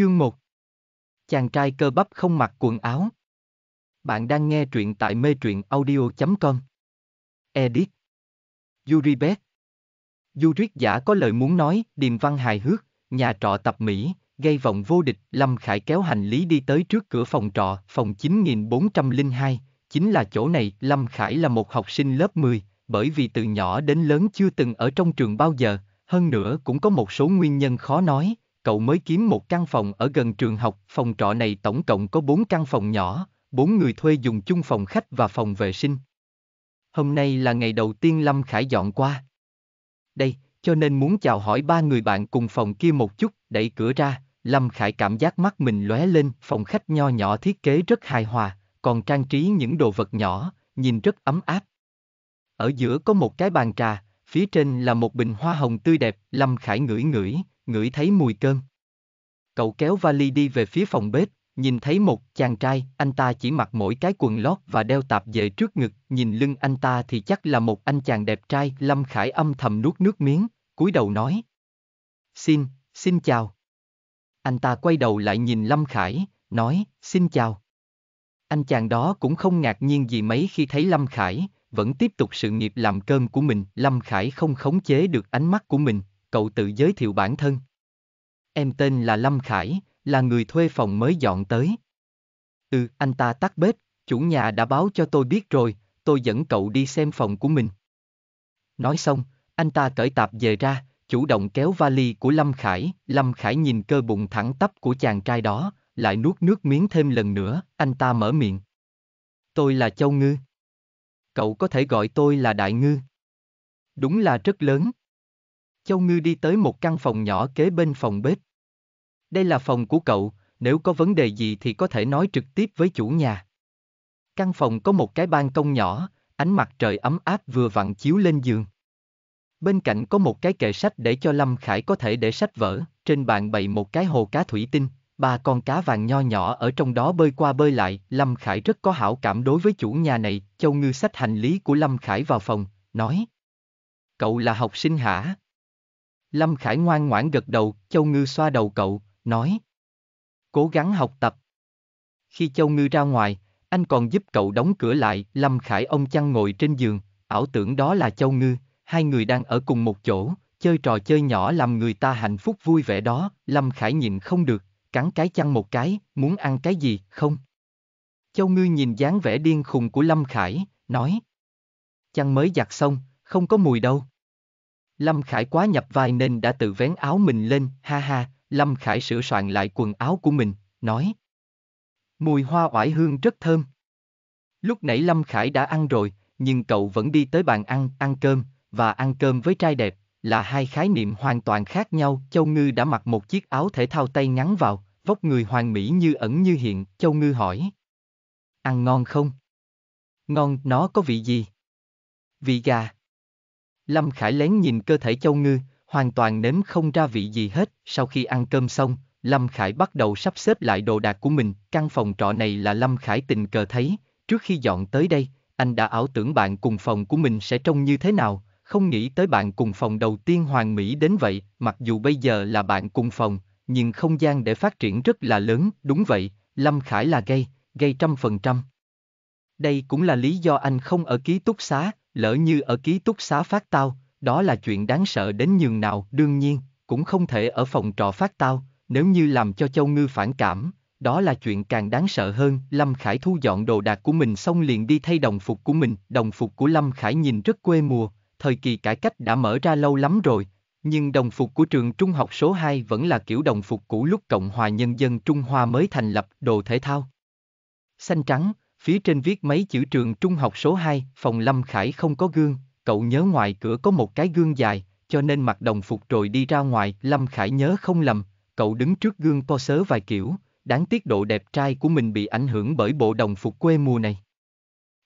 Chương 1 Chàng trai cơ bắp không mặc quần áo Bạn đang nghe truyện tại mê truyện audio.com Edit Yuri Bet Yurik giả có lời muốn nói, điềm văn hài hước, nhà trọ tập Mỹ, gây vọng vô địch, Lâm Khải kéo hành lý đi tới trước cửa phòng trọ, phòng 9402, chính là chỗ này, Lâm Khải là một học sinh lớp 10, bởi vì từ nhỏ đến lớn chưa từng ở trong trường bao giờ, hơn nữa cũng có một số nguyên nhân khó nói, cậu mới kiếm một căn phòng ở gần trường học. Phòng trọ này tổng cộng có bốn căn phòng nhỏ, bốn người thuê dùng chung phòng khách và phòng vệ sinh. Hôm nay là ngày đầu tiên Lâm Khải dọn qua. Đây, cho nên muốn chào hỏi ba người bạn cùng phòng kia một chút, đẩy cửa ra, Lâm Khải cảm giác mắt mình lóe lên, phòng khách nho nhỏ thiết kế rất hài hòa, còn trang trí những đồ vật nhỏ, nhìn rất ấm áp. Ở giữa có một cái bàn trà, phía trên là một bình hoa hồng tươi đẹp, Lâm Khải ngửi ngửi, ngửi thấy mùi cơm. Cậu kéo vali đi về phía phòng bếp, nhìn thấy một chàng trai, anh ta chỉ mặc mỗi cái quần lót và đeo tạp dề trước ngực, nhìn lưng anh ta thì chắc là một anh chàng đẹp trai, Lâm Khải âm thầm nuốt nước miếng, cúi đầu nói. Xin, xin chào. Anh ta quay đầu lại nhìn Lâm Khải, nói, xin chào. Anh chàng đó cũng không ngạc nhiên gì mấy khi thấy Lâm Khải, vẫn tiếp tục sự nghiệp làm cơm của mình, Lâm Khải không khống chế được ánh mắt của mình, cậu tự giới thiệu bản thân. Em tên là Lâm Khải, là người thuê phòng mới dọn tới. Ừ, anh ta tắt bếp, chủ nhà đã báo cho tôi biết rồi, tôi dẫn cậu đi xem phòng của mình. Nói xong, anh ta cởi tạp về ra, chủ động kéo vali của Lâm Khải, Lâm Khải nhìn cơ bụng thẳng tắp của chàng trai đó, lại nuốt nước miếng thêm lần nữa, anh ta mở miệng. Tôi là Châu Ngư. Cậu có thể gọi tôi là Đại Ngư. Đúng là rất lớn. Châu Ngư đi tới một căn phòng nhỏ kế bên phòng bếp. Đây là phòng của cậu, nếu có vấn đề gì thì có thể nói trực tiếp với chủ nhà. Căn phòng có một cái ban công nhỏ, ánh mặt trời ấm áp vừa vặn chiếu lên giường. Bên cạnh có một cái kệ sách để cho Lâm Khải có thể để sách vở, trên bàn bày một cái hồ cá thủy tinh, ba con cá vàng nho nhỏ ở trong đó bơi qua bơi lại, Lâm Khải rất có hảo cảm đối với chủ nhà này, Châu Ngư sách hành lý của Lâm Khải vào phòng, nói. Cậu là học sinh hả? Lâm Khải ngoan ngoãn gật đầu, Châu Ngư xoa đầu cậu, nói. Cố gắng học tập. Khi Châu Ngư ra ngoài, anh còn giúp cậu đóng cửa lại, Lâm Khải ông chăn ngồi trên giường, ảo tưởng đó là Châu Ngư, hai người đang ở cùng một chỗ, chơi trò chơi nhỏ làm người ta hạnh phúc vui vẻ đó, Lâm Khải nhìn không được, cắn cái chăn một cái, muốn ăn cái gì, không? Châu Ngư nhìn dáng vẻ điên khùng của Lâm Khải, nói. Chăn mới giặt xong, không có mùi đâu. Lâm Khải quá nhập vai nên đã tự vén áo mình lên, ha ha, Lâm Khải sửa soạn lại quần áo của mình, nói. Mùi hoa oải hương rất thơm. Lúc nãy Lâm Khải đã ăn rồi, nhưng cậu vẫn đi tới bàn ăn, ăn cơm, và ăn cơm với trai đẹp, là hai khái niệm hoàn toàn khác nhau. Châu Ngư đã mặc một chiếc áo thể thao tay ngắn vào, vóc người hoàn mỹ như ẩn như hiện, Châu Ngư hỏi. Ăn ngon không? Ngon, nó có vị gì? Vị gà. Lâm Khải lén nhìn cơ thể châu ngư, hoàn toàn nếm không ra vị gì hết, sau khi ăn cơm xong, Lâm Khải bắt đầu sắp xếp lại đồ đạc của mình, căn phòng trọ này là Lâm Khải tình cờ thấy, trước khi dọn tới đây, anh đã ảo tưởng bạn cùng phòng của mình sẽ trông như thế nào, không nghĩ tới bạn cùng phòng đầu tiên hoàng mỹ đến vậy, mặc dù bây giờ là bạn cùng phòng, nhưng không gian để phát triển rất là lớn, đúng vậy, Lâm Khải là gay, gay trăm phần trăm. Đây cũng là lý do anh không ở ký túc xá, lỡ như ở ký túc xá phát tao, đó là chuyện đáng sợ đến nhường nào, đương nhiên, cũng không thể ở phòng trọ phát tao, nếu như làm cho Châu Ngư phản cảm, đó là chuyện càng đáng sợ hơn. Lâm Khải thu dọn đồ đạc của mình xong liền đi thay đồng phục của mình, đồng phục của Lâm Khải nhìn rất quê mùa, thời kỳ cải cách đã mở ra lâu lắm rồi, nhưng đồng phục của trường trung học số 2 vẫn là kiểu đồng phục cũ lúc Cộng hòa Nhân dân Trung Hoa mới thành lập đồ thể thao. Xanh trắng, phía trên viết mấy chữ trường trung học số 2, phòng Lâm Khải không có gương, cậu nhớ ngoài cửa có một cái gương dài, cho nên mặc đồng phục rồi đi ra ngoài, Lâm Khải nhớ không lầm, cậu đứng trước gương po sớ vài kiểu, đáng tiếc độ đẹp trai của mình bị ảnh hưởng bởi bộ đồng phục quê mùa này.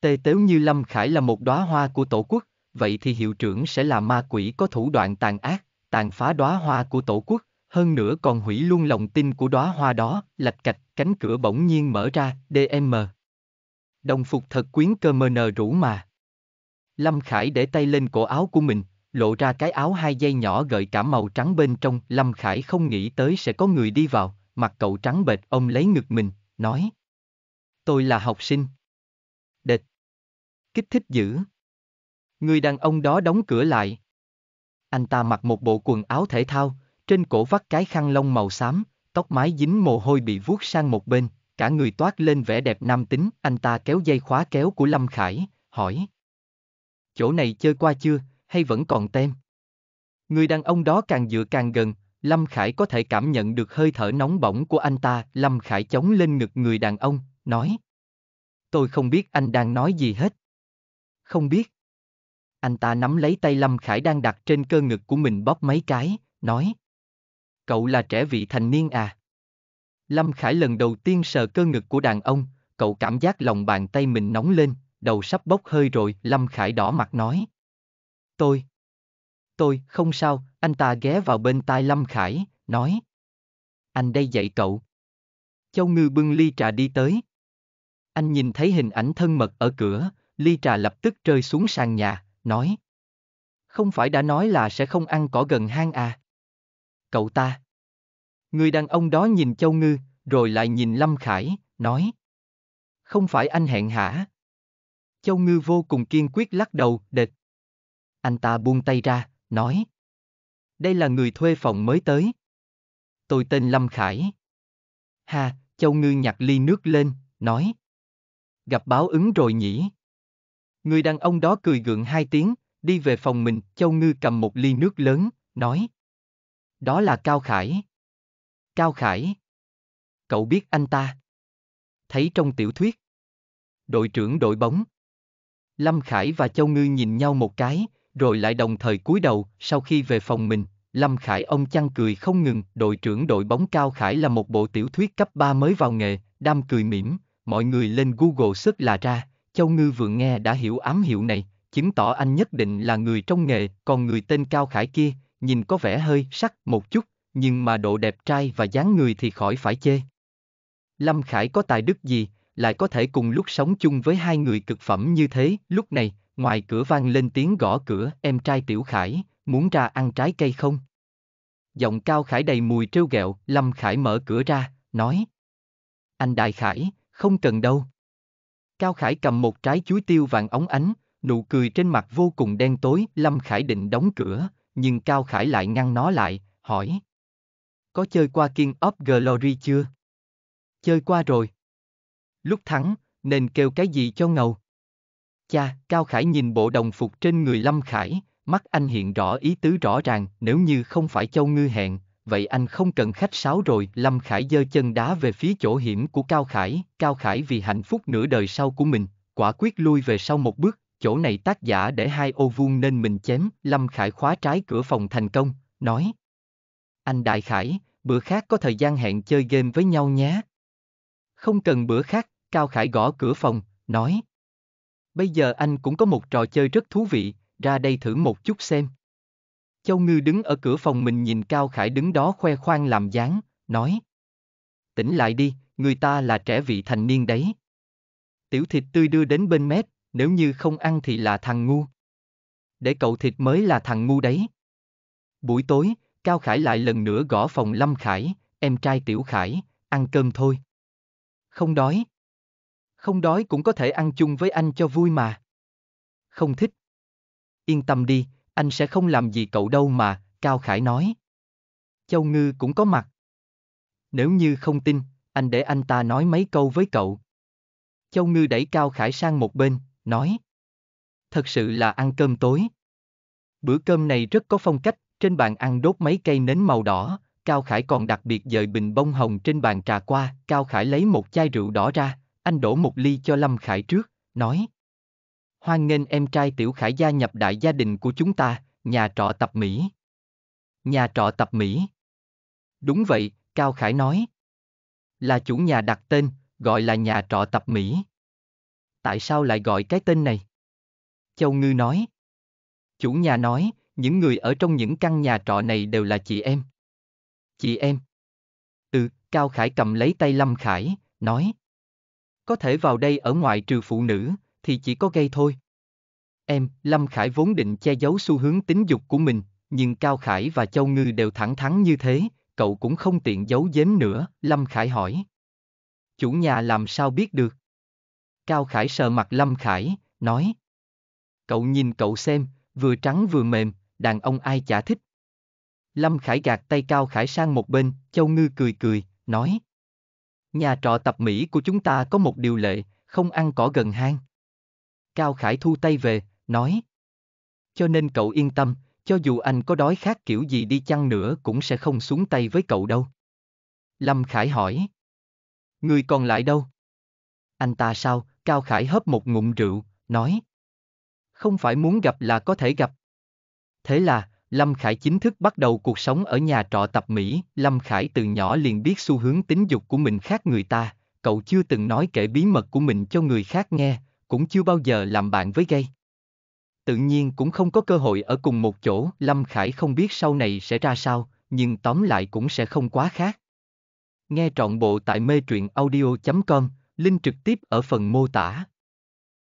Tê tếu như Lâm Khải là một đóa hoa của tổ quốc, vậy thì hiệu trưởng sẽ là ma quỷ có thủ đoạn tàn ác, tàn phá đóa hoa của tổ quốc, hơn nữa còn hủy luôn lòng tin của đóa hoa đó, lạch cạch, cánh cửa bỗng nhiên mở ra, DM. Đồng phục thật quyến cơ mờ nờ rủ mà. Lâm Khải để tay lên cổ áo của mình, lộ ra cái áo hai dây nhỏ gợi cả màu trắng bên trong. Lâm Khải không nghĩ tới sẽ có người đi vào, mặt cậu trắng bệch, ông lấy ngực mình, nói. Tôi là học sinh. Địch. Kích thích dữ. Người đàn ông đó đóng cửa lại. Anh ta mặc một bộ quần áo thể thao, trên cổ vắt cái khăn lông màu xám, tóc mái dính mồ hôi bị vuốt sang một bên, cả người toát lên vẻ đẹp nam tính, anh ta kéo dây khóa kéo của Lâm Khải, hỏi. Chỗ này chơi qua chưa, hay vẫn còn tem? Người đàn ông đó càng dựa càng gần, Lâm Khải có thể cảm nhận được hơi thở nóng bỏng của anh ta, Lâm Khải chống lên ngực người đàn ông, nói. Tôi không biết anh đang nói gì hết. Không biết. Anh ta nắm lấy tay Lâm Khải đang đặt trên cơ ngực của mình bóp mấy cái, nói. Cậu là trẻ vị thành niên à? Lâm Khải lần đầu tiên sờ cơ ngực của đàn ông, cậu cảm giác lòng bàn tay mình nóng lên, đầu sắp bốc hơi rồi, Lâm Khải đỏ mặt nói. Tôi. Tôi, không sao, anh ta ghé vào bên tai Lâm Khải, nói. Anh đây dạy cậu. Châu Ngư bưng ly trà đi tới. Anh nhìn thấy hình ảnh thân mật ở cửa, ly trà lập tức rơi xuống sàn nhà, nói. Không phải đã nói là sẽ không ăn cỏ gần hang à? Cậu ta. Người đàn ông đó nhìn Châu Ngư, rồi lại nhìn Lâm Khải, nói. Không phải anh hẹn hả? Châu Ngư vô cùng kiên quyết lắc đầu, đệt. Anh ta buông tay ra, nói. Đây là người thuê phòng mới tới. Tôi tên Lâm Khải. Ha, Châu Ngư nhặt ly nước lên, nói. Gặp báo ứng rồi nhỉ? Người đàn ông đó cười gượng hai tiếng, đi về phòng mình, Châu Ngư cầm một ly nước lớn, nói. Đó là Cao Khải. Cao Khải. Cậu biết anh ta. Thấy trong tiểu thuyết. Đội trưởng đội bóng. Lâm Khải và Châu Ngư nhìn nhau một cái, rồi lại đồng thời cúi đầu, sau khi về phòng mình, Lâm Khải ông chăn cười không ngừng, đội trưởng đội bóng Cao Khải là một bộ tiểu thuyết cấp 3 mới vào nghề, đam cười mỉm, mọi người lên Google search là ra, Châu Ngư vừa nghe đã hiểu ám hiệu này, chứng tỏ anh nhất định là người trong nghề, còn người tên Cao Khải kia, nhìn có vẻ hơi sắc một chút, nhưng mà độ đẹp trai và dáng người thì khỏi phải chê. Lâm Khải có tài đức gì, lại có thể cùng lúc sống chung với hai người cực phẩm như thế, lúc này, ngoài cửa vang lên tiếng gõ cửa, em trai Tiểu Khải, muốn ra ăn trái cây không? Giọng cao Khải đầy mùi trêu ghẹo, Lâm Khải mở cửa ra, nói. Anh Đại Khải, không cần đâu. Cao Khải cầm một trái chuối tiêu vàng óng ánh, nụ cười trên mặt vô cùng đen tối, Lâm Khải định đóng cửa, nhưng Cao Khải lại ngăn nó lại, hỏi, có chơi qua King of Glory chưa? Chơi qua rồi. Lúc thắng, nên kêu cái gì cho ngầu? Cha, Cao Khải nhìn bộ đồng phục trên người Lâm Khải, mắt anh hiện rõ ý tứ rõ ràng, nếu như không phải Châu Ngư hẹn, vậy anh không cần khách sáo rồi. Lâm Khải giơ chân đá về phía chỗ hiểm của Cao Khải, Cao Khải vì hạnh phúc nửa đời sau của mình, quả quyết lui về sau một bước, chỗ này tác giả để hai ô vuông nên mình chém, Lâm Khải khóa trái cửa phòng thành công, nói. Anh Đại Khải, bữa khác có thời gian hẹn chơi game với nhau nhé. Không cần bữa khác, Cao Khải gõ cửa phòng, nói. Bây giờ anh cũng có một trò chơi rất thú vị, ra đây thử một chút xem. Châu Ngư đứng ở cửa phòng mình nhìn Cao Khải đứng đó khoe khoang làm dáng, nói. Tỉnh lại đi, người ta là trẻ vị thành niên đấy. Tiểu thịt tươi đưa đến bên mép, nếu như không ăn thì là thằng ngu. Để cậu thịt mới là thằng ngu đấy. Buổi tối, Cao Khải lại lần nữa gõ phòng Lâm Khải, em trai Tiểu Khải, ăn cơm thôi. Không đói. Không đói cũng có thể ăn chung với anh cho vui mà. Không thích. Yên tâm đi, anh sẽ không làm gì cậu đâu mà, Cao Khải nói. Châu Ngư cũng có mặt. Nếu như không tin, anh để anh ta nói mấy câu với cậu. Châu Ngư đẩy Cao Khải sang một bên, nói. Thật sự là ăn cơm tối. Bữa cơm này rất có phong cách, trên bàn ăn đốt mấy cây nến màu đỏ, Cao Khải còn đặc biệt dời bình bông hồng trên bàn trà qua, Cao Khải lấy một chai rượu đỏ ra, anh đổ một ly cho Lâm Khải trước, nói. Hoan nghênh em trai Tiểu Khải gia nhập đại gia đình của chúng ta, nhà trọ tập Mỹ. Nhà trọ tập Mỹ. Đúng vậy, Cao Khải nói. Là chủ nhà đặt tên, gọi là nhà trọ tập Mỹ. Tại sao lại gọi cái tên này? Châu Ngư nói. Chủ nhà nói, những người ở trong những căn nhà trọ này đều là chị em. Chị em. Ừ, Cao Khải cầm lấy tay Lâm Khải, nói. Có thể vào đây ở ngoài trừ phụ nữ, thì chỉ có gây thôi. Em, Lâm Khải vốn định che giấu xu hướng tính dục của mình, nhưng Cao Khải và Châu Ngư đều thẳng thắn như thế, cậu cũng không tiện giấu giếm nữa, Lâm Khải hỏi. Chủ nhà làm sao biết được? Cao Khải sờ mặt Lâm Khải, nói. Cậu nhìn cậu xem, vừa trắng vừa mềm, đàn ông ai chả thích. Lâm Khải gạt tay Cao Khải sang một bên, Châu Ngư cười cười, nói. Nhà trọ tập Mỹ của chúng ta có một điều lệ, không ăn cỏ gần hang. Cao Khải thu tay về, nói. Cho nên cậu yên tâm, cho dù anh có đói khát kiểu gì đi chăng nữa cũng sẽ không xuống tay với cậu đâu. Lâm Khải hỏi. Người còn lại đâu? Anh ta sao? Cao Khải hớp một ngụm rượu, nói. Không phải muốn gặp là có thể gặp. Thế là, Lâm Khải chính thức bắt đầu cuộc sống ở nhà trọ tập Mỹ. Lâm Khải từ nhỏ liền biết xu hướng tính dục của mình khác người ta, cậu chưa từng nói kể bí mật của mình cho người khác nghe, cũng chưa bao giờ làm bạn với gay. Tự nhiên cũng không có cơ hội ở cùng một chỗ, Lâm Khải không biết sau này sẽ ra sao, nhưng tóm lại cũng sẽ không quá khác. Nghe trọn bộ tại mê truyện audio.com, link trực tiếp ở phần mô tả.